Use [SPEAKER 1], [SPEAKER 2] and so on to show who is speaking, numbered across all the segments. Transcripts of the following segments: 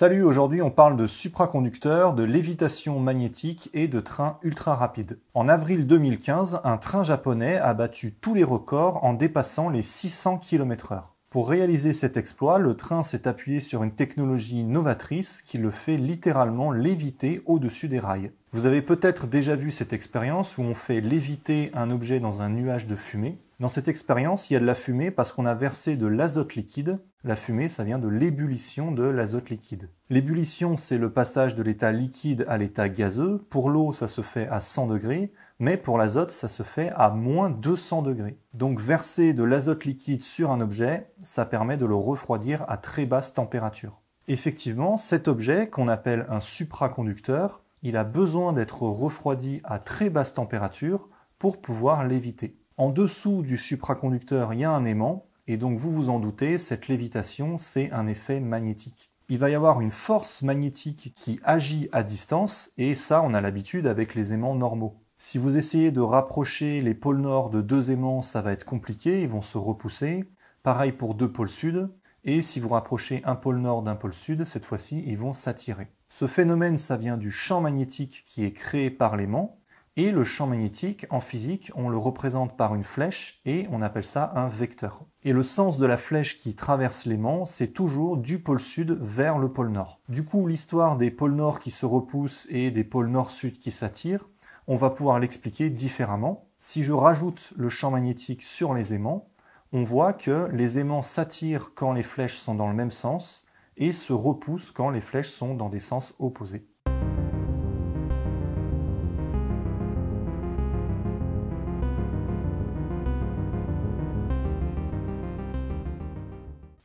[SPEAKER 1] Salut, aujourd'hui on parle de supraconducteurs, de lévitation magnétique et de trains ultra rapides. En avril 2015, un train japonais a battu tous les records en dépassant les 600 km/h. Pour réaliser cet exploit, le train s'est appuyé sur une technologie novatrice qui le fait littéralement léviter au-dessus des rails. Vous avez peut-être déjà vu cette expérience où on fait léviter un objet dans un nuage de fumée. Dans cette expérience, il y a de la fumée parce qu'on a versé de l'azote liquide. La fumée, ça vient de l'ébullition de l'azote liquide. L'ébullition, c'est le passage de l'état liquide à l'état gazeux. Pour l'eau, ça se fait à 100 degrés, mais pour l'azote, ça se fait à moins 200 degrés. Donc verser de l'azote liquide sur un objet, ça permet de le refroidir à très basse température. Effectivement, cet objet, qu'on appelle un supraconducteur, il a besoin d'être refroidi à très basse température pour pouvoir l'éviter. En dessous du supraconducteur, il y a un aimant, et donc vous vous en doutez, cette lévitation, c'est un effet magnétique. Il va y avoir une force magnétique qui agit à distance, et ça on a l'habitude avec les aimants normaux. Si vous essayez de rapprocher les pôles nord de deux aimants, ça va être compliqué, ils vont se repousser. Pareil pour deux pôles sud. Et si vous rapprochez un pôle nord d'un pôle sud, cette fois-ci, ils vont s'attirer. Ce phénomène, ça vient du champ magnétique qui est créé par l'aimant. Et le champ magnétique, en physique, on le représente par une flèche et on appelle ça un vecteur. Et le sens de la flèche qui traverse l'aimant, c'est toujours du pôle sud vers le pôle nord. Du coup, l'histoire des pôles nord qui se repoussent et des pôles nord-sud qui s'attirent, on va pouvoir l'expliquer différemment. Si je rajoute le champ magnétique sur les aimants, on voit que les aimants s'attirent quand les flèches sont dans le même sens et se repoussent quand les flèches sont dans des sens opposés.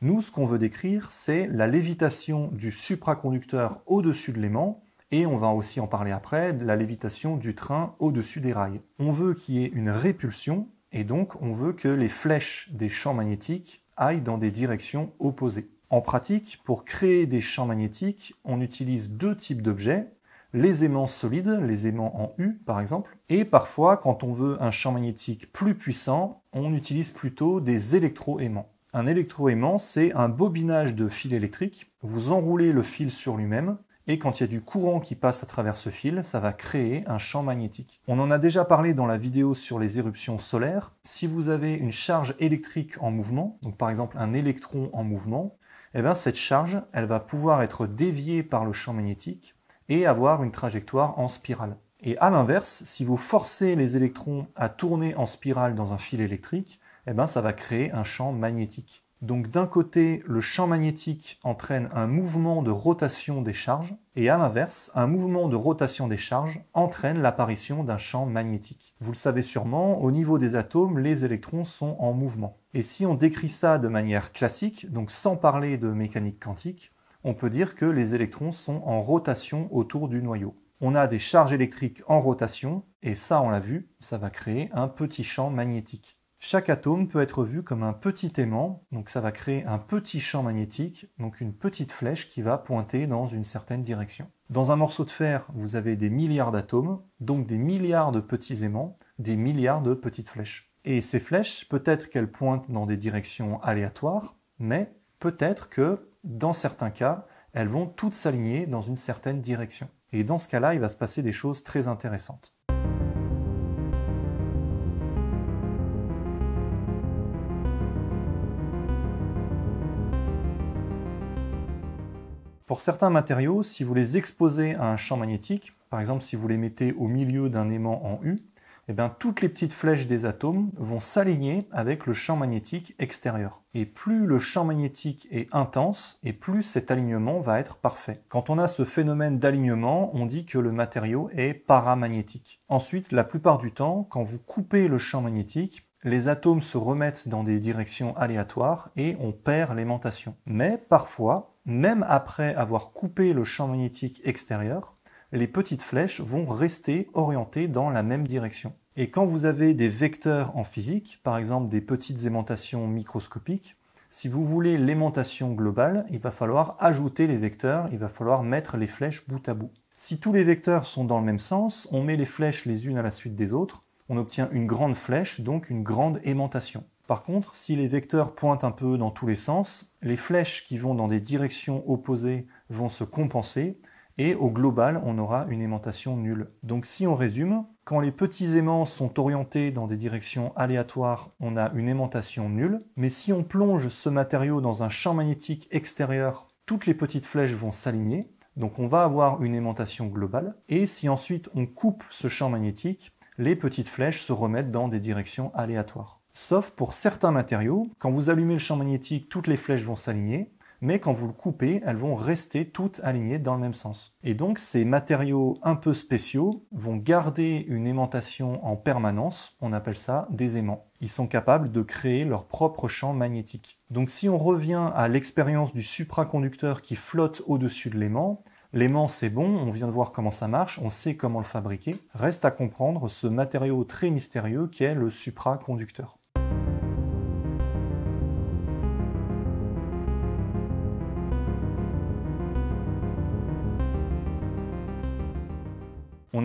[SPEAKER 1] Nous, ce qu'on veut décrire, c'est la lévitation du supraconducteur au-dessus de l'aimant, et on va aussi en parler après, de la lévitation du train au-dessus des rails. On veut qu'il y ait une répulsion, et donc on veut que les flèches des champs magnétiques aillent dans des directions opposées. En pratique, pour créer des champs magnétiques, on utilise deux types d'objets, les aimants solides, les aimants en U par exemple, et parfois quand on veut un champ magnétique plus puissant, on utilise plutôt des électroaimants. Un électroaimant, c'est un bobinage de fil électrique. Vous enroulez le fil sur lui-même et quand il y a du courant qui passe à travers ce fil, ça va créer un champ magnétique. On en a déjà parlé dans la vidéo sur les éruptions solaires. Si vous avez une charge électrique en mouvement, donc par exemple un électron en mouvement, eh bien cette charge, elle va pouvoir être déviée par le champ magnétique et avoir une trajectoire en spirale. Et à l'inverse, si vous forcez les électrons à tourner en spirale dans un fil électrique, eh ben, ça va créer un champ magnétique. Donc d'un côté, le champ magnétique entraîne un mouvement de rotation des charges, et à l'inverse, un mouvement de rotation des charges entraîne l'apparition d'un champ magnétique. Vous le savez sûrement, au niveau des atomes, les électrons sont en mouvement. Et si on décrit ça de manière classique, donc sans parler de mécanique quantique, on peut dire que les électrons sont en rotation autour du noyau. On a des charges électriques en rotation, et ça on l'a vu, ça va créer un petit champ magnétique. Chaque atome peut être vu comme un petit aimant, donc ça va créer un petit champ magnétique, donc une petite flèche qui va pointer dans une certaine direction. Dans un morceau de fer, vous avez des milliards d'atomes, donc des milliards de petits aimants, des milliards de petites flèches. Et ces flèches, peut-être qu'elles pointent dans des directions aléatoires, mais peut-être que, dans certains cas, elles vont toutes s'aligner dans une certaine direction. Et dans ce cas-là, il va se passer des choses très intéressantes. Pour certains matériaux, si vous les exposez à un champ magnétique, par exemple si vous les mettez au milieu d'un aimant en U, eh bien, toutes les petites flèches des atomes vont s'aligner avec le champ magnétique extérieur. Et plus le champ magnétique est intense, et plus cet alignement va être parfait. Quand on a ce phénomène d'alignement, on dit que le matériau est paramagnétique. Ensuite, la plupart du temps, quand vous coupez le champ magnétique, les atomes se remettent dans des directions aléatoires et on perd l'aimantation. Mais parfois, même après avoir coupé le champ magnétique extérieur, les petites flèches vont rester orientées dans la même direction. Et quand vous avez des vecteurs en physique, par exemple des petites aimantations microscopiques, si vous voulez l'aimantation globale, il va falloir ajouter les vecteurs, il va falloir mettre les flèches bout à bout. Si tous les vecteurs sont dans le même sens, on met les flèches les unes à la suite des autres, on obtient une grande flèche, donc une grande aimantation. Par contre, si les vecteurs pointent un peu dans tous les sens, les flèches qui vont dans des directions opposées vont se compenser et au global, on aura une aimantation nulle. Donc si on résume, quand les petits aimants sont orientés dans des directions aléatoires, on a une aimantation nulle, mais si on plonge ce matériau dans un champ magnétique extérieur, toutes les petites flèches vont s'aligner, donc on va avoir une aimantation globale, et si ensuite on coupe ce champ magnétique, les petites flèches se remettent dans des directions aléatoires sauf pour certains matériaux. Quand vous allumez le champ magnétique, toutes les flèches vont s'aligner, mais quand vous le coupez, elles vont rester toutes alignées dans le même sens. Et donc ces matériaux un peu spéciaux vont garder une aimantation en permanence, on appelle ça des aimants. Ils sont capables de créer leur propre champ magnétique. Donc si on revient à l'expérience du supraconducteur qui flotte au-dessus de l'aimant, L'aimant, c'est bon, on vient de voir comment ça marche, on sait comment le fabriquer. Reste à comprendre ce matériau très mystérieux qui est le supraconducteur.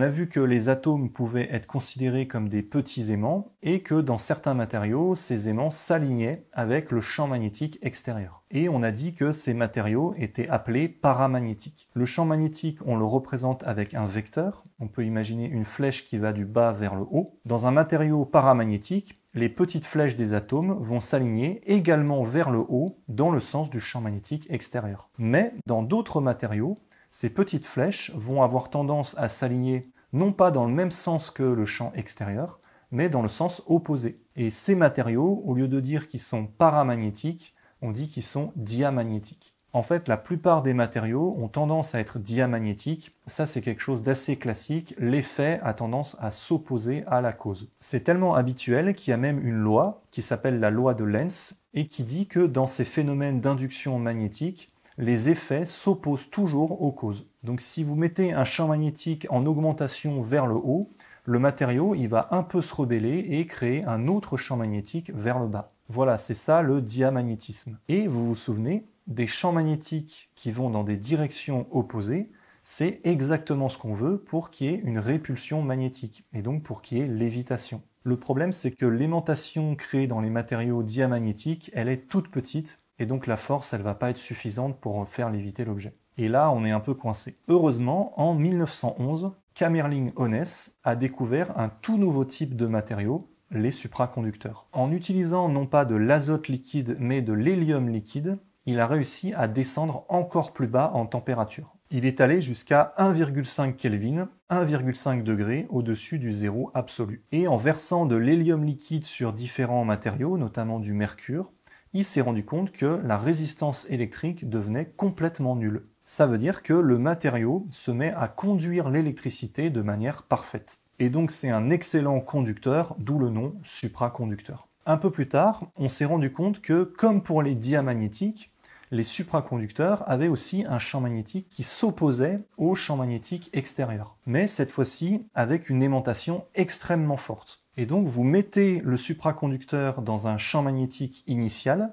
[SPEAKER 1] on a vu que les atomes pouvaient être considérés comme des petits aimants et que dans certains matériaux, ces aimants s'alignaient avec le champ magnétique extérieur. Et on a dit que ces matériaux étaient appelés paramagnétiques. Le champ magnétique, on le représente avec un vecteur. On peut imaginer une flèche qui va du bas vers le haut. Dans un matériau paramagnétique, les petites flèches des atomes vont s'aligner également vers le haut dans le sens du champ magnétique extérieur. Mais dans d'autres matériaux, ces petites flèches vont avoir tendance à s'aligner non pas dans le même sens que le champ extérieur, mais dans le sens opposé. Et ces matériaux, au lieu de dire qu'ils sont paramagnétiques, on dit qu'ils sont diamagnétiques. En fait, la plupart des matériaux ont tendance à être diamagnétiques. Ça, c'est quelque chose d'assez classique. L'effet a tendance à s'opposer à la cause. C'est tellement habituel qu'il y a même une loi qui s'appelle la loi de Lenz et qui dit que dans ces phénomènes d'induction magnétique, les effets s'opposent toujours aux causes. Donc si vous mettez un champ magnétique en augmentation vers le haut, le matériau il va un peu se rebeller et créer un autre champ magnétique vers le bas. Voilà, c'est ça le diamagnétisme. Et vous vous souvenez, des champs magnétiques qui vont dans des directions opposées, c'est exactement ce qu'on veut pour qu'il y ait une répulsion magnétique, et donc pour qu'il y ait lévitation. Le problème, c'est que l'aimantation créée dans les matériaux diamagnétiques, elle est toute petite et donc la force, elle va pas être suffisante pour faire léviter l'objet. Et là, on est un peu coincé. Heureusement, en 1911, Kamerling Onnes a découvert un tout nouveau type de matériaux, les supraconducteurs. En utilisant non pas de l'azote liquide, mais de l'hélium liquide, il a réussi à descendre encore plus bas en température. Il est allé jusqu'à 1,5 Kelvin, 1,5 degré au-dessus du zéro absolu. Et en versant de l'hélium liquide sur différents matériaux, notamment du mercure, il s'est rendu compte que la résistance électrique devenait complètement nulle. Ça veut dire que le matériau se met à conduire l'électricité de manière parfaite. Et donc c'est un excellent conducteur, d'où le nom supraconducteur. Un peu plus tard, on s'est rendu compte que, comme pour les diamagnétiques, les supraconducteurs avaient aussi un champ magnétique qui s'opposait au champ magnétique extérieur, mais cette fois-ci avec une aimantation extrêmement forte. Et donc vous mettez le supraconducteur dans un champ magnétique initial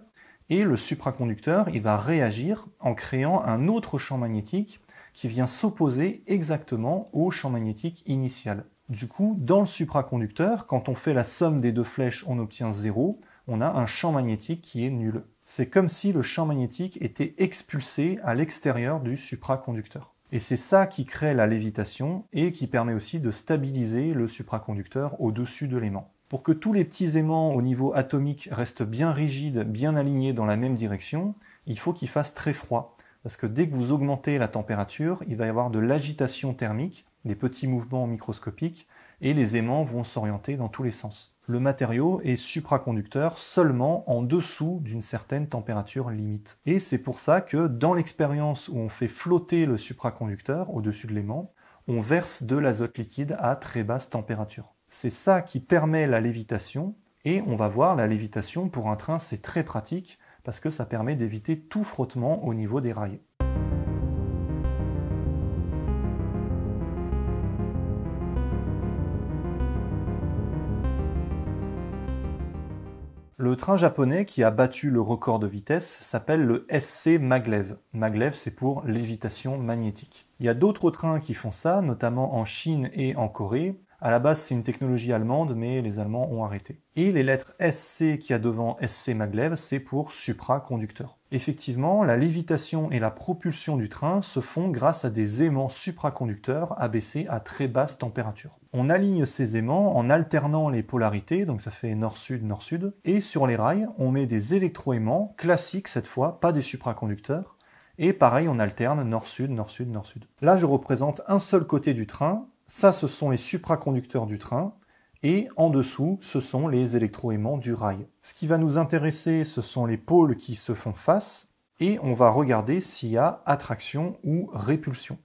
[SPEAKER 1] et le supraconducteur il va réagir en créant un autre champ magnétique qui vient s'opposer exactement au champ magnétique initial. Du coup, dans le supraconducteur, quand on fait la somme des deux flèches, on obtient 0, on a un champ magnétique qui est nul. C'est comme si le champ magnétique était expulsé à l'extérieur du supraconducteur. Et c'est ça qui crée la lévitation et qui permet aussi de stabiliser le supraconducteur au-dessus de l'aimant. Pour que tous les petits aimants au niveau atomique restent bien rigides, bien alignés dans la même direction, il faut qu'ils fassent très froid. Parce que dès que vous augmentez la température, il va y avoir de l'agitation thermique, des petits mouvements microscopiques et les aimants vont s'orienter dans tous les sens. Le matériau est supraconducteur seulement en dessous d'une certaine température limite. Et c'est pour ça que dans l'expérience où on fait flotter le supraconducteur au-dessus de l'aimant, on verse de l'azote liquide à très basse température. C'est ça qui permet la lévitation, et on va voir la lévitation pour un train, c'est très pratique parce que ça permet d'éviter tout frottement au niveau des rails. Le train japonais qui a battu le record de vitesse s'appelle le SC Maglev. Maglev, c'est pour lévitation magnétique. Il y a d'autres trains qui font ça, notamment en Chine et en Corée. À la base, c'est une technologie allemande, mais les Allemands ont arrêté. Et les lettres SC qui a devant SC Maglev, c'est pour supraconducteur. Effectivement, la lévitation et la propulsion du train se font grâce à des aimants supraconducteurs abaissés à très basse température. On aligne ces aimants en alternant les polarités, donc ça fait nord-sud, nord-sud, et sur les rails, on met des électroaimants classiques cette fois, pas des supraconducteurs, et pareil, on alterne nord-sud, nord-sud, nord-sud. Là, je représente un seul côté du train, ça ce sont les supraconducteurs du train, et en dessous, ce sont les électroaimants du rail. Ce qui va nous intéresser, ce sont les pôles qui se font face, et on va regarder s'il y a attraction ou répulsion.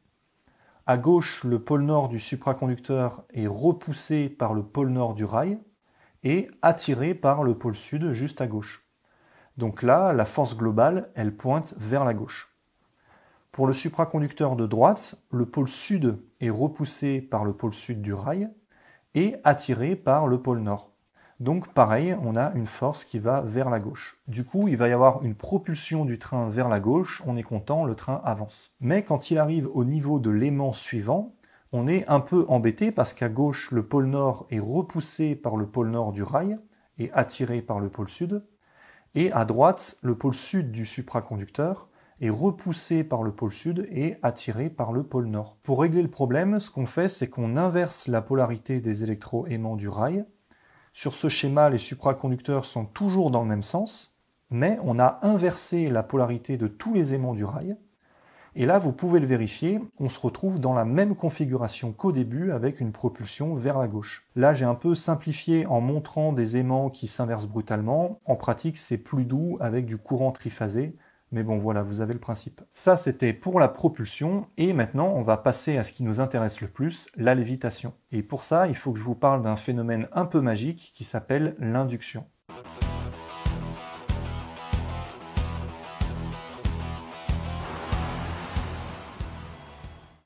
[SPEAKER 1] À gauche, le pôle nord du supraconducteur est repoussé par le pôle nord du rail et attiré par le pôle sud juste à gauche. Donc là, la force globale, elle pointe vers la gauche. Pour le supraconducteur de droite, le pôle sud est repoussé par le pôle sud du rail et attiré par le pôle Nord. Donc pareil, on a une force qui va vers la gauche. Du coup, il va y avoir une propulsion du train vers la gauche, on est content, le train avance. Mais quand il arrive au niveau de l'aimant suivant, on est un peu embêté parce qu'à gauche, le pôle nord est repoussé par le pôle nord du rail et attiré par le pôle sud, et à droite, le pôle sud du supraconducteur est repoussé par le pôle sud et attiré par le pôle nord. Pour régler le problème, ce qu'on fait, c'est qu'on inverse la polarité des électro-aimants du rail. Sur ce schéma, les supraconducteurs sont toujours dans le même sens, mais on a inversé la polarité de tous les aimants du rail. Et là, vous pouvez le vérifier, on se retrouve dans la même configuration qu'au début avec une propulsion vers la gauche. Là, j'ai un peu simplifié en montrant des aimants qui s'inversent brutalement. En pratique, c'est plus doux avec du courant triphasé mais bon, voilà, vous avez le principe. Ça, c'était pour la propulsion. Et maintenant, on va passer à ce qui nous intéresse le plus, la lévitation. Et pour ça, il faut que je vous parle d'un phénomène un peu magique qui s'appelle l'induction.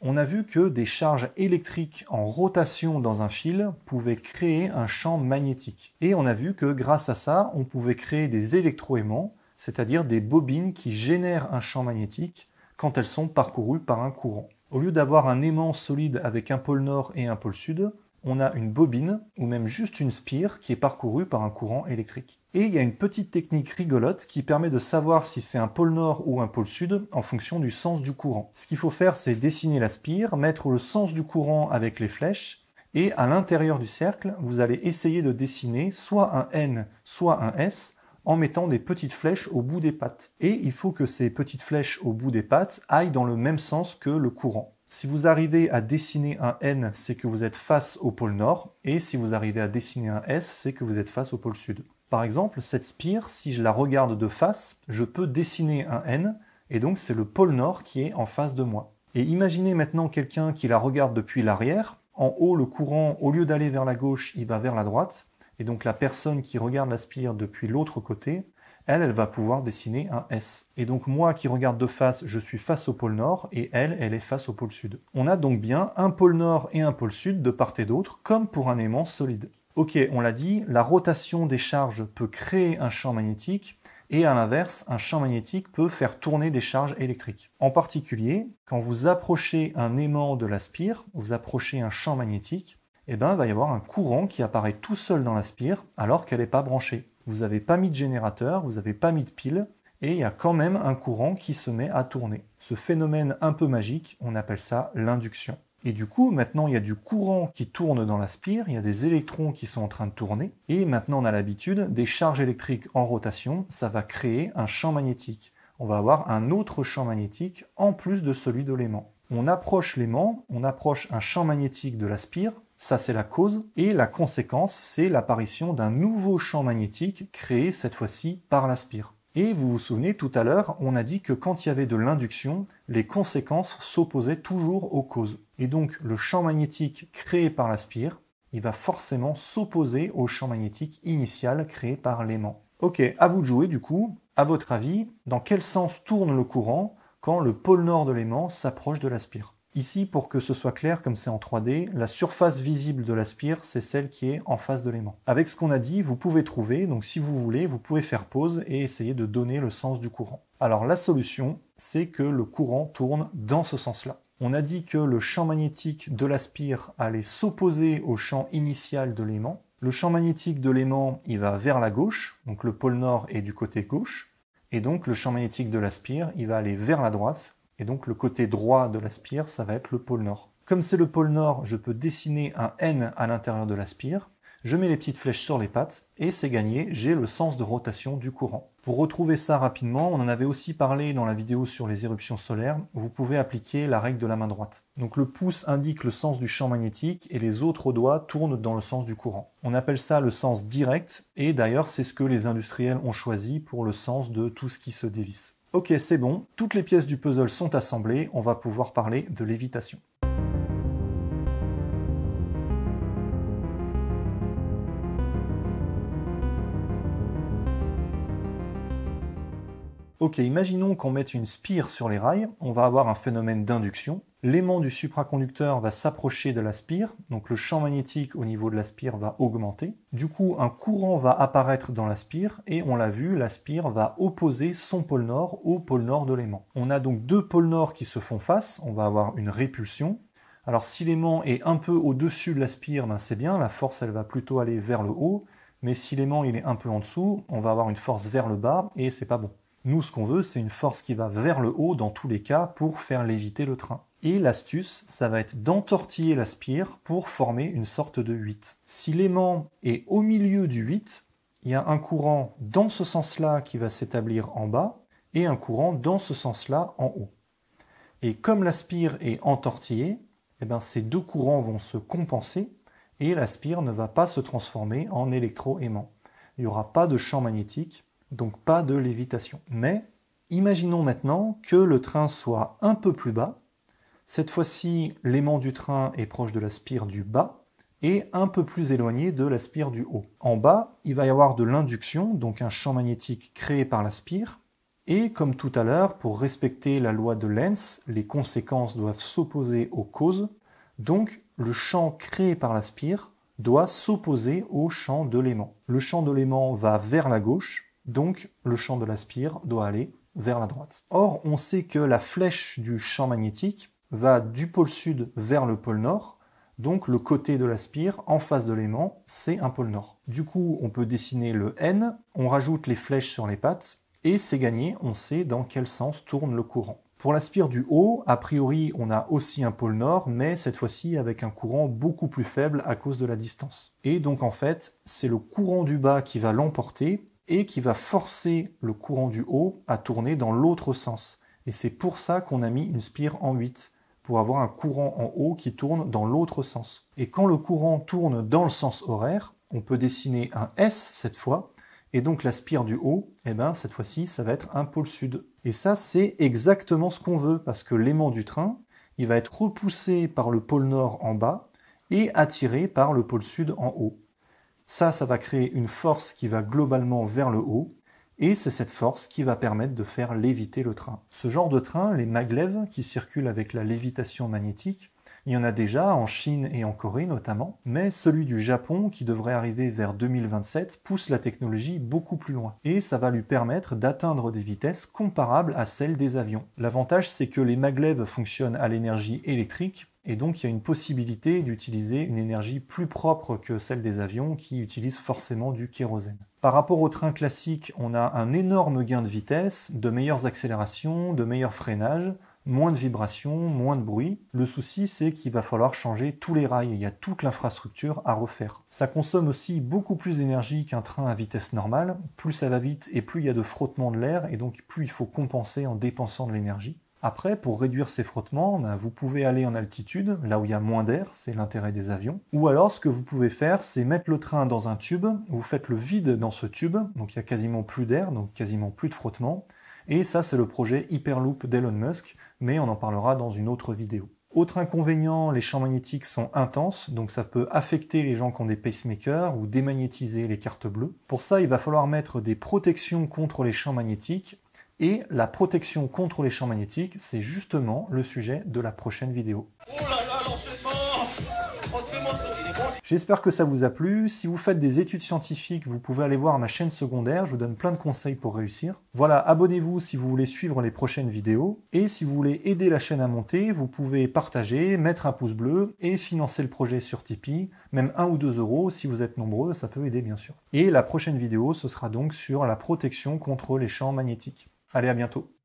[SPEAKER 1] On a vu que des charges électriques en rotation dans un fil pouvaient créer un champ magnétique. Et on a vu que grâce à ça, on pouvait créer des électroaimants c'est-à-dire des bobines qui génèrent un champ magnétique quand elles sont parcourues par un courant. Au lieu d'avoir un aimant solide avec un pôle nord et un pôle sud, on a une bobine ou même juste une spire qui est parcourue par un courant électrique. Et il y a une petite technique rigolote qui permet de savoir si c'est un pôle nord ou un pôle sud en fonction du sens du courant. Ce qu'il faut faire, c'est dessiner la spire, mettre le sens du courant avec les flèches, et à l'intérieur du cercle, vous allez essayer de dessiner soit un N, soit un S, en mettant des petites flèches au bout des pattes. Et il faut que ces petites flèches au bout des pattes aillent dans le même sens que le courant. Si vous arrivez à dessiner un N, c'est que vous êtes face au pôle nord, et si vous arrivez à dessiner un S, c'est que vous êtes face au pôle sud. Par exemple, cette spire, si je la regarde de face, je peux dessiner un N, et donc c'est le pôle nord qui est en face de moi. Et imaginez maintenant quelqu'un qui la regarde depuis l'arrière. En haut, le courant, au lieu d'aller vers la gauche, il va vers la droite. Et donc la personne qui regarde la spire depuis l'autre côté, elle, elle va pouvoir dessiner un S. Et donc moi qui regarde de face, je suis face au pôle nord, et elle, elle est face au pôle sud. On a donc bien un pôle nord et un pôle sud de part et d'autre, comme pour un aimant solide. Ok, on l'a dit, la rotation des charges peut créer un champ magnétique, et à l'inverse, un champ magnétique peut faire tourner des charges électriques. En particulier, quand vous approchez un aimant de la spire, vous approchez un champ magnétique, eh ben, il va y avoir un courant qui apparaît tout seul dans la spire alors qu'elle n'est pas branchée. Vous n'avez pas mis de générateur, vous n'avez pas mis de pile, et il y a quand même un courant qui se met à tourner. Ce phénomène un peu magique, on appelle ça l'induction. Et du coup, maintenant, il y a du courant qui tourne dans la spire, il y a des électrons qui sont en train de tourner, et maintenant, on a l'habitude, des charges électriques en rotation, ça va créer un champ magnétique. On va avoir un autre champ magnétique en plus de celui de l'aimant. On approche l'aimant, on approche un champ magnétique de la spire, ça, c'est la cause. Et la conséquence, c'est l'apparition d'un nouveau champ magnétique créé cette fois-ci par la spire. Et vous vous souvenez, tout à l'heure, on a dit que quand il y avait de l'induction, les conséquences s'opposaient toujours aux causes. Et donc, le champ magnétique créé par la spire, il va forcément s'opposer au champ magnétique initial créé par l'aimant. Ok, à vous de jouer du coup. À votre avis, dans quel sens tourne le courant quand le pôle nord de l'aimant s'approche de la spire Ici, pour que ce soit clair, comme c'est en 3D, la surface visible de la spire, c'est celle qui est en face de l'aimant. Avec ce qu'on a dit, vous pouvez trouver, donc si vous voulez, vous pouvez faire pause et essayer de donner le sens du courant. Alors la solution, c'est que le courant tourne dans ce sens-là. On a dit que le champ magnétique de la spire allait s'opposer au champ initial de l'aimant. Le champ magnétique de l'aimant, il va vers la gauche, donc le pôle nord est du côté gauche, et donc le champ magnétique de la spire, il va aller vers la droite, et donc le côté droit de la spire, ça va être le pôle nord. Comme c'est le pôle nord, je peux dessiner un N à l'intérieur de la spire. Je mets les petites flèches sur les pattes et c'est gagné, j'ai le sens de rotation du courant. Pour retrouver ça rapidement, on en avait aussi parlé dans la vidéo sur les éruptions solaires, vous pouvez appliquer la règle de la main droite. Donc le pouce indique le sens du champ magnétique et les autres doigts tournent dans le sens du courant. On appelle ça le sens direct et d'ailleurs c'est ce que les industriels ont choisi pour le sens de tout ce qui se dévisse. Ok, c'est bon, toutes les pièces du puzzle sont assemblées, on va pouvoir parler de lévitation. Ok, imaginons qu'on mette une spire sur les rails, on va avoir un phénomène d'induction. L'aimant du supraconducteur va s'approcher de la spire, donc le champ magnétique au niveau de la spire va augmenter. Du coup, un courant va apparaître dans la spire et on l'a vu, la spire va opposer son pôle nord au pôle nord de l'aimant. On a donc deux pôles nord qui se font face, on va avoir une répulsion. Alors si l'aimant est un peu au-dessus de la spire, ben, c'est bien, la force elle va plutôt aller vers le haut, mais si l'aimant il est un peu en dessous, on va avoir une force vers le bas et c'est pas bon. Nous, ce qu'on veut, c'est une force qui va vers le haut dans tous les cas pour faire léviter le train. Et l'astuce, ça va être d'entortiller la spire pour former une sorte de 8. Si l'aimant est au milieu du 8, il y a un courant dans ce sens-là qui va s'établir en bas et un courant dans ce sens-là en haut. Et comme la spire est entortillée, eh bien, ces deux courants vont se compenser et la spire ne va pas se transformer en électro-aimant. Il n'y aura pas de champ magnétique donc pas de lévitation. Mais imaginons maintenant que le train soit un peu plus bas. Cette fois-ci, l'aimant du train est proche de la spire du bas et un peu plus éloigné de la spire du haut. En bas, il va y avoir de l'induction, donc un champ magnétique créé par la spire. Et comme tout à l'heure, pour respecter la loi de Lenz, les conséquences doivent s'opposer aux causes. Donc le champ créé par la spire doit s'opposer au champ de l'aimant. Le champ de l'aimant va vers la gauche, donc le champ de la spire doit aller vers la droite. Or, on sait que la flèche du champ magnétique va du pôle sud vers le pôle nord, donc le côté de la spire en face de l'aimant, c'est un pôle nord. Du coup, on peut dessiner le N, on rajoute les flèches sur les pattes, et c'est gagné, on sait dans quel sens tourne le courant. Pour la spire du haut, a priori, on a aussi un pôle nord, mais cette fois-ci avec un courant beaucoup plus faible à cause de la distance. Et donc en fait, c'est le courant du bas qui va l'emporter et qui va forcer le courant du haut à tourner dans l'autre sens. Et c'est pour ça qu'on a mis une spire en 8, pour avoir un courant en haut qui tourne dans l'autre sens. Et quand le courant tourne dans le sens horaire, on peut dessiner un S cette fois, et donc la spire du haut, eh ben, cette fois-ci, ça va être un pôle sud. Et ça, c'est exactement ce qu'on veut, parce que l'aimant du train, il va être repoussé par le pôle nord en bas, et attiré par le pôle sud en haut. Ça, ça va créer une force qui va globalement vers le haut, et c'est cette force qui va permettre de faire léviter le train. Ce genre de train, les maglevs, qui circulent avec la lévitation magnétique, il y en a déjà en Chine et en Corée notamment, mais celui du Japon, qui devrait arriver vers 2027, pousse la technologie beaucoup plus loin. Et ça va lui permettre d'atteindre des vitesses comparables à celles des avions. L'avantage, c'est que les maglevs fonctionnent à l'énergie électrique, et donc, il y a une possibilité d'utiliser une énergie plus propre que celle des avions qui utilisent forcément du kérosène. Par rapport au train classique, on a un énorme gain de vitesse, de meilleures accélérations, de meilleurs freinages, moins de vibrations, moins de bruit. Le souci, c'est qu'il va falloir changer tous les rails. Il y a toute l'infrastructure à refaire. Ça consomme aussi beaucoup plus d'énergie qu'un train à vitesse normale. Plus ça va vite et plus il y a de frottement de l'air, et donc plus il faut compenser en dépensant de l'énergie. Après, pour réduire ces frottements, ben, vous pouvez aller en altitude, là où il y a moins d'air, c'est l'intérêt des avions. Ou alors, ce que vous pouvez faire, c'est mettre le train dans un tube, vous faites le vide dans ce tube, donc il y a quasiment plus d'air, donc quasiment plus de frottements. Et ça, c'est le projet Hyperloop d'Elon Musk, mais on en parlera dans une autre vidéo. Autre inconvénient, les champs magnétiques sont intenses, donc ça peut affecter les gens qui ont des pacemakers ou démagnétiser les cartes bleues. Pour ça, il va falloir mettre des protections contre les champs magnétiques et la protection contre les champs magnétiques, c'est justement le sujet de la prochaine vidéo. J'espère que ça vous a plu. Si vous faites des études scientifiques, vous pouvez aller voir ma chaîne secondaire. Je vous donne plein de conseils pour réussir. Voilà, abonnez-vous si vous voulez suivre les prochaines vidéos. Et si vous voulez aider la chaîne à monter, vous pouvez partager, mettre un pouce bleu et financer le projet sur Tipeee. Même 1 ou 2 euros si vous êtes nombreux, ça peut aider bien sûr. Et la prochaine vidéo, ce sera donc sur la protection contre les champs magnétiques. Allez, à bientôt.